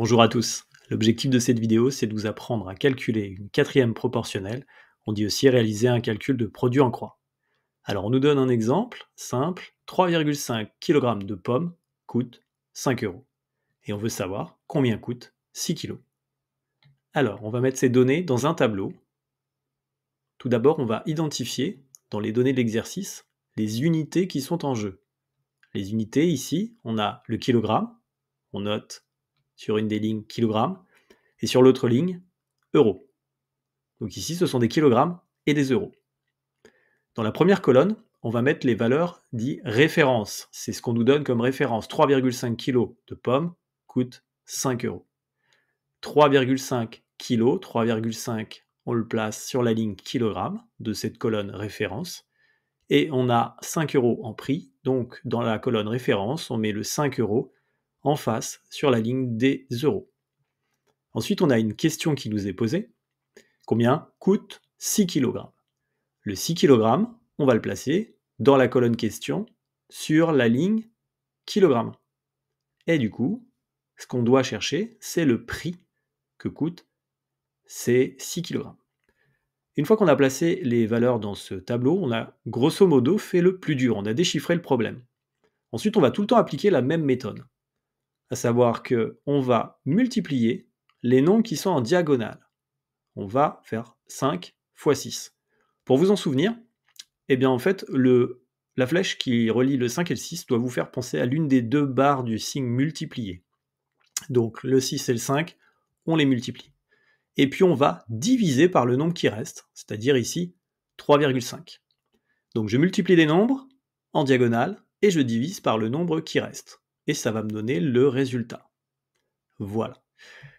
Bonjour à tous. L'objectif de cette vidéo, c'est de vous apprendre à calculer une quatrième proportionnelle. On dit aussi réaliser un calcul de produit en croix. Alors on nous donne un exemple simple. 3,5 kg de pommes coûtent 5 euros. Et on veut savoir combien coûte 6 kg. Alors on va mettre ces données dans un tableau. Tout d'abord, on va identifier dans les données de l'exercice les unités qui sont en jeu. Les unités ici, on a le kilogramme, on note sur une des lignes kilogrammes et sur l'autre ligne euros. Donc ici, ce sont des kilogrammes et des euros. Dans la première colonne, on va mettre les valeurs dites références. C'est ce qu'on nous donne comme référence. 3,5 kg de pommes coûte 5 euros. 3,5 kg, 3,5, on le place sur la ligne kilogramme de cette colonne référence. Et on a 5 euros en prix. Donc dans la colonne référence, on met le 5 euros en face sur la ligne des euros. Ensuite, on a une question qui nous est posée. Combien coûte 6 kg Le 6 kg, on va le placer dans la colonne question sur la ligne kg. Et du coup, ce qu'on doit chercher, c'est le prix que coûte ces 6 kg. Une fois qu'on a placé les valeurs dans ce tableau, on a grosso modo fait le plus dur, on a déchiffré le problème. Ensuite, on va tout le temps appliquer la même méthode à savoir que on va multiplier les nombres qui sont en diagonale. On va faire 5 fois 6. Pour vous en souvenir, eh bien en fait, le, la flèche qui relie le 5 et le 6 doit vous faire penser à l'une des deux barres du signe multiplié. Donc le 6 et le 5, on les multiplie. Et puis on va diviser par le nombre qui reste, c'est-à-dire ici 3,5. Donc je multiplie les nombres en diagonale et je divise par le nombre qui reste et ça va me donner le résultat. Voilà.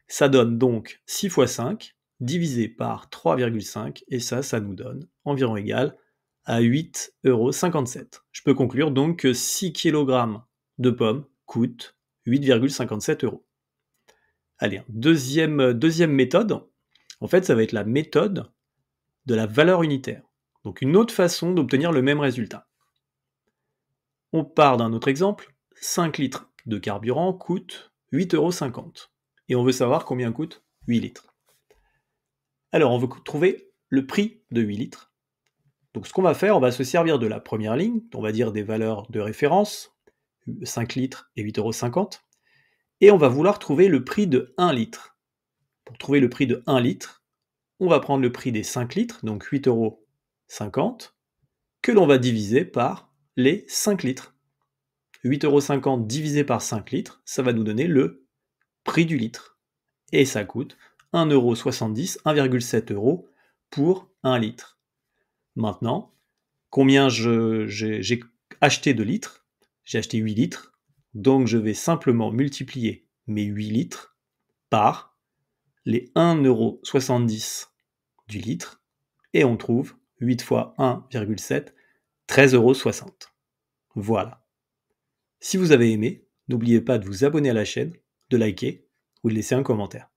Ça donne donc 6 fois 5 divisé par 3,5 et ça, ça nous donne environ égal à 8,57 euros. Je peux conclure donc que 6 kg de pommes coûtent 8,57 euros. Allez, deuxième, deuxième méthode, en fait, ça va être la méthode de la valeur unitaire. Donc une autre façon d'obtenir le même résultat. On part d'un autre exemple. 5 litres de carburant coûte 8,50 euros. Et on veut savoir combien coûte 8 litres. Alors, on veut trouver le prix de 8 litres. Donc, ce qu'on va faire, on va se servir de la première ligne, on va dire des valeurs de référence, 5 litres et 8,50 euros. Et on va vouloir trouver le prix de 1 litre. Pour trouver le prix de 1 litre, on va prendre le prix des 5 litres, donc 8,50 euros, que l'on va diviser par les 5 litres euros divisé par 5 litres, ça va nous donner le prix du litre. Et ça coûte 1,7 euros pour 1 litre. Maintenant, combien j'ai acheté de litres J'ai acheté 8 litres, donc je vais simplement multiplier mes 8 litres par les euros du litre, et on trouve 8 fois 1,7, 13,60 euros. Voilà. Si vous avez aimé, n'oubliez pas de vous abonner à la chaîne, de liker ou de laisser un commentaire.